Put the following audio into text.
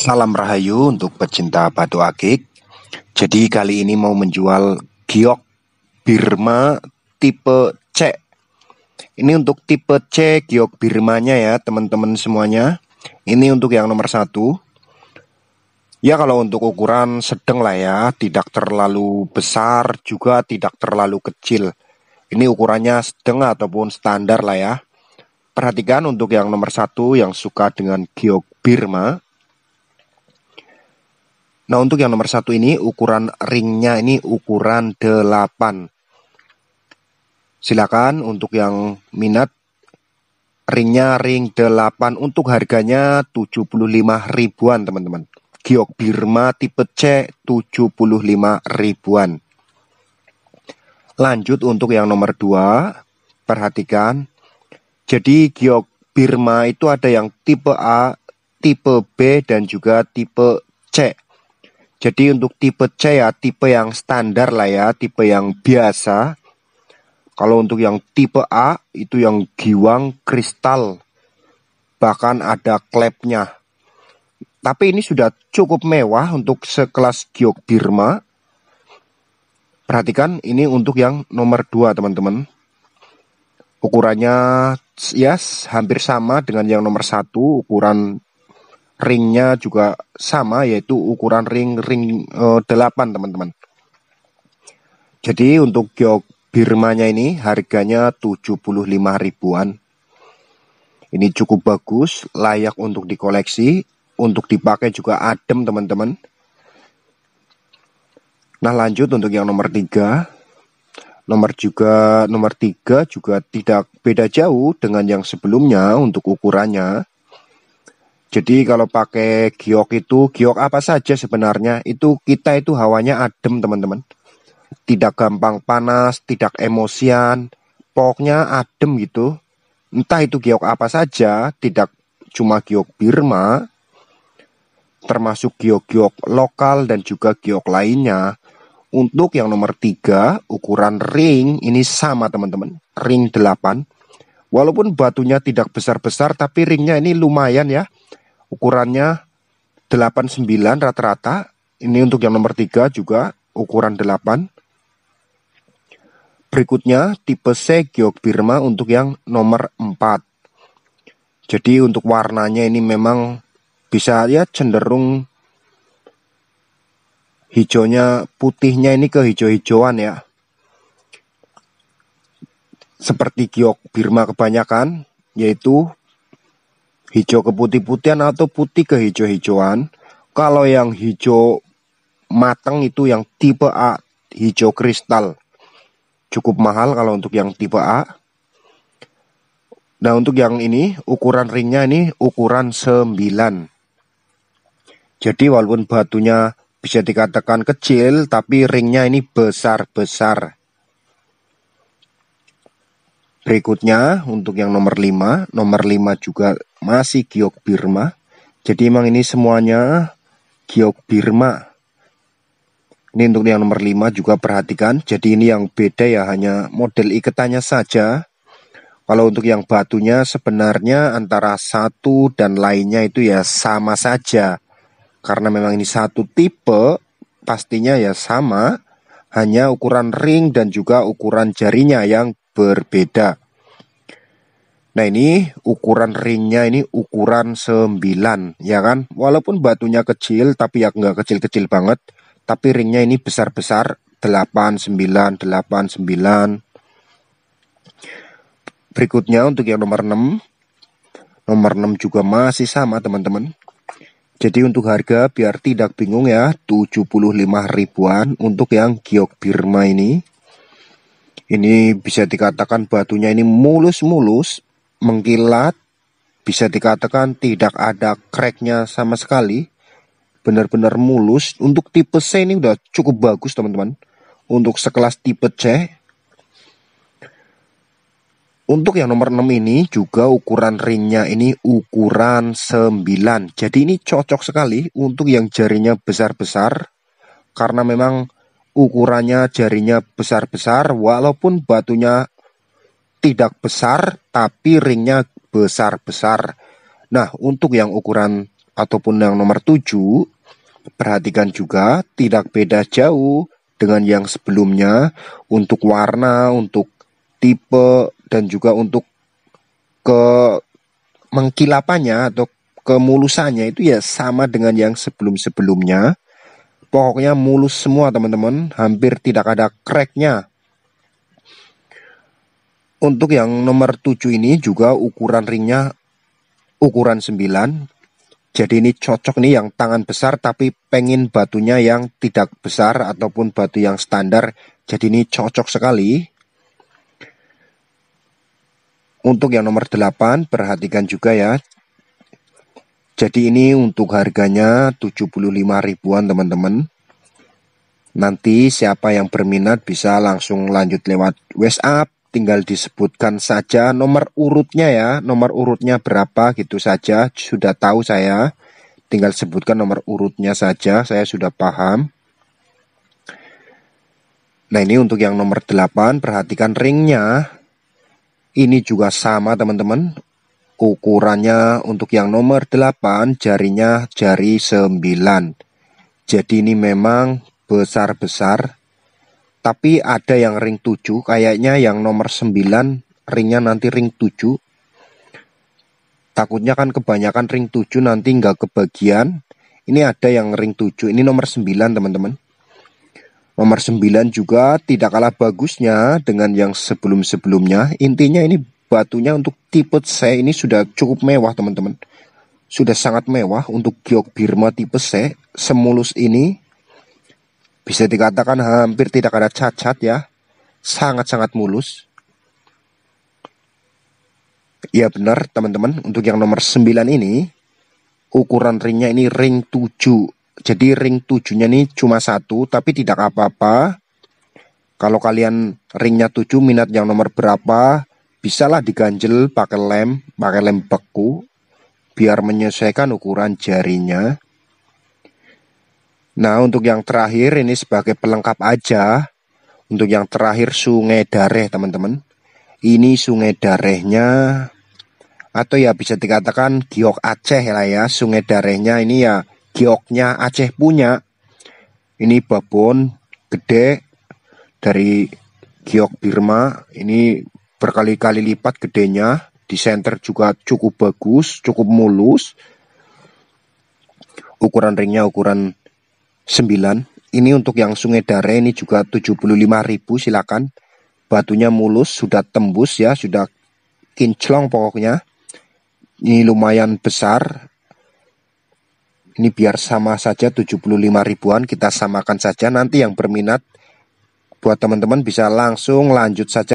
Salam Rahayu untuk pecinta batu akik. Jadi kali ini mau menjual giok Birma tipe C. Ini untuk tipe C giok Birmanya ya teman-teman semuanya. Ini untuk yang nomor satu. Ya kalau untuk ukuran sedang lah ya, tidak terlalu besar juga tidak terlalu kecil. Ini ukurannya sedang ataupun standar lah ya. Perhatikan untuk yang nomor satu yang suka dengan giok Birma, Nah untuk yang nomor satu ini ukuran ringnya ini ukuran 8. Silakan untuk yang minat ringnya ring 8 untuk harganya 75 ribuan teman-teman. Giok Birma tipe C 75 ribuan. Lanjut untuk yang nomor 2, perhatikan. Jadi Giok Birma itu ada yang tipe A, tipe B dan juga tipe C. Jadi untuk tipe C ya, tipe yang standar lah ya, tipe yang biasa. Kalau untuk yang tipe A itu yang giwang kristal. Bahkan ada klepnya. Tapi ini sudah cukup mewah untuk sekelas giok Birma. Perhatikan ini untuk yang nomor 2 teman-teman. Ukurannya yes, hampir sama dengan yang nomor 1, ukuran ringnya juga sama yaitu ukuran ring ring uh, eh, 8 teman-teman. Jadi untuk jog Birmanya ini harganya 75 ribuan. Ini cukup bagus, layak untuk dikoleksi, untuk dipakai juga adem teman-teman. Nah lanjut untuk yang nomor 3 nomor juga nomor 3 juga tidak beda jauh dengan yang sebelumnya untuk ukurannya jadi kalau pakai giok itu, giok apa saja sebenarnya, itu kita itu hawanya adem teman-teman. Tidak gampang panas, tidak emosian, pokoknya adem gitu. Entah itu giok apa saja, tidak cuma giok Birma, termasuk giok-giok lokal dan juga giok lainnya. Untuk yang nomor tiga ukuran ring ini sama teman-teman, ring 8. Walaupun batunya tidak besar-besar, tapi ringnya ini lumayan ya ukurannya 89 rata-rata. Ini untuk yang nomor 3 juga ukuran 8. Berikutnya tipe C Giok Birma untuk yang nomor 4. Jadi untuk warnanya ini memang bisa ya cenderung hijaunya putihnya ini ke hijau-hijauan ya. Seperti giok Birma kebanyakan yaitu hijau ke putih-putihan atau putih ke hijau-hijauan. Kalau yang hijau matang itu yang tipe A, hijau kristal. Cukup mahal kalau untuk yang tipe A. Nah untuk yang ini ukuran ringnya ini ukuran 9. Jadi walaupun batunya bisa dikatakan kecil tapi ringnya ini besar-besar. Berikutnya untuk yang nomor 5, nomor 5 juga masih giok Birma. Jadi emang ini semuanya giok Birma. Ini untuk yang nomor 5 juga perhatikan. Jadi ini yang beda ya hanya model iketannya saja. Kalau untuk yang batunya sebenarnya antara satu dan lainnya itu ya sama saja. Karena memang ini satu tipe pastinya ya sama. Hanya ukuran ring dan juga ukuran jarinya yang berbeda. Nah ini ukuran ringnya ini ukuran 9 ya kan Walaupun batunya kecil tapi ya nggak kecil-kecil banget Tapi ringnya ini besar-besar 8, 9, 8, 9 Berikutnya untuk yang nomor 6 Nomor 6 juga masih sama teman-teman Jadi untuk harga biar tidak bingung ya 75 ribuan untuk yang giok Birma ini ini bisa dikatakan batunya ini mulus-mulus mengkilat, bisa dikatakan tidak ada cracknya sama sekali. Benar-benar mulus. Untuk tipe C ini udah cukup bagus teman-teman. Untuk sekelas tipe C. Untuk yang nomor 6 ini juga ukuran ringnya ini ukuran 9. Jadi ini cocok sekali untuk yang jarinya besar-besar. Karena memang ukurannya jarinya besar-besar walaupun batunya tidak besar tapi ringnya besar-besar. Nah, untuk yang ukuran ataupun yang nomor 7, perhatikan juga tidak beda jauh dengan yang sebelumnya untuk warna, untuk tipe dan juga untuk ke mengkilapannya atau kemulusannya itu ya sama dengan yang sebelum-sebelumnya. Pokoknya mulus semua teman-teman, hampir tidak ada cracknya untuk yang nomor 7 ini juga ukuran ringnya ukuran 9. Jadi ini cocok nih yang tangan besar tapi pengen batunya yang tidak besar ataupun batu yang standar. Jadi ini cocok sekali. Untuk yang nomor 8 perhatikan juga ya. Jadi ini untuk harganya 75 ribuan teman-teman. Nanti siapa yang berminat bisa langsung lanjut lewat WhatsApp tinggal disebutkan saja nomor urutnya ya, nomor urutnya berapa gitu saja, sudah tahu saya. Tinggal sebutkan nomor urutnya saja, saya sudah paham. Nah ini untuk yang nomor 8, perhatikan ringnya. Ini juga sama teman-teman. Ukurannya untuk yang nomor 8, jarinya jari 9. Jadi ini memang besar-besar tapi ada yang ring 7 kayaknya yang nomor 9 ringnya nanti ring 7 takutnya kan kebanyakan ring 7 nanti nggak kebagian ini ada yang ring 7 ini nomor 9 teman-teman nomor 9 juga tidak kalah bagusnya dengan yang sebelum-sebelumnya intinya ini batunya untuk tipe C ini sudah cukup mewah teman-teman sudah sangat mewah untuk giok Birma tipe C semulus ini bisa dikatakan hampir tidak ada cacat ya, sangat-sangat mulus. Ya benar teman-teman, untuk yang nomor 9 ini, ukuran ringnya ini ring 7. Jadi ring 7-nya ini cuma satu, tapi tidak apa-apa. Kalau kalian ringnya 7, minat yang nomor berapa, bisalah diganjel pakai lem, pakai lem beku, biar menyesuaikan ukuran jarinya. Nah, untuk yang terakhir ini sebagai pelengkap aja. Untuk yang terakhir Sungai Dareh, teman-teman. Ini Sungai Darehnya atau ya bisa dikatakan giok Aceh lah ya. Sungai Darehnya ini ya gioknya Aceh punya. Ini babon gede dari giok Birma. Ini berkali-kali lipat gedenya. Di center juga cukup bagus, cukup mulus. Ukuran ringnya ukuran 9. Ini untuk yang Sungai Dare ini juga 75.000 silakan. Batunya mulus, sudah tembus ya, sudah kinclong pokoknya. Ini lumayan besar. Ini biar sama saja 75 ribuan kita samakan saja nanti yang berminat buat teman-teman bisa langsung lanjut saja